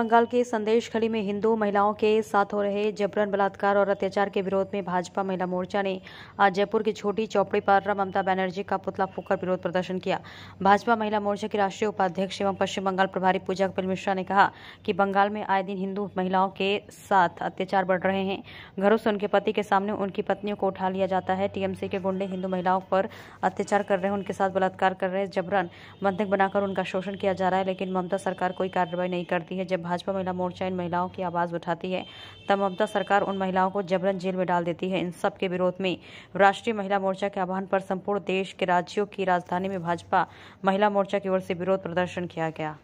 बंगाल के संदेश खड़ी में हिंदू महिलाओं के साथ हो रहे जबरन बलात्कार और अत्याचार के विरोध में भाजपा महिला मोर्चा ने आज जयपुर की छोटी चौपड़ी पर ममता बैनर्जी का पुतला फूक विरोध प्रदर्शन किया भाजपा महिला मोर्चा की राष्ट्रीय उपाध्यक्ष एवं पश्चिम बंगाल प्रभारी पूजा कपिल मिश्रा ने कहा कि बंगाल में आए दिन हिंदू महिलाओं के साथ अत्याचार बढ़ रहे हैं घरों से उनके पति के सामने उनकी पत्नियों को उठा लिया जाता है टीएमसी के गुंडे हिंदू महिलाओं पर अत्याचार कर रहे हैं उनके साथ बलात्कार कर रहे हैं जबरन बंधक बनाकर उनका शोषण किया जा रहा है लेकिन ममता सरकार कोई कार्रवाई नहीं करती है जब भाजपा महिला मोर्चा इन महिलाओं की आवाज़ उठाती है तब ममता सरकार उन महिलाओं को जबरन जेल में डाल देती है इन सब के विरोध में राष्ट्रीय महिला मोर्चा के आह्वान पर संपूर्ण देश के राज्यों की राजधानी में भाजपा महिला मोर्चा की ओर से विरोध प्रदर्शन किया गया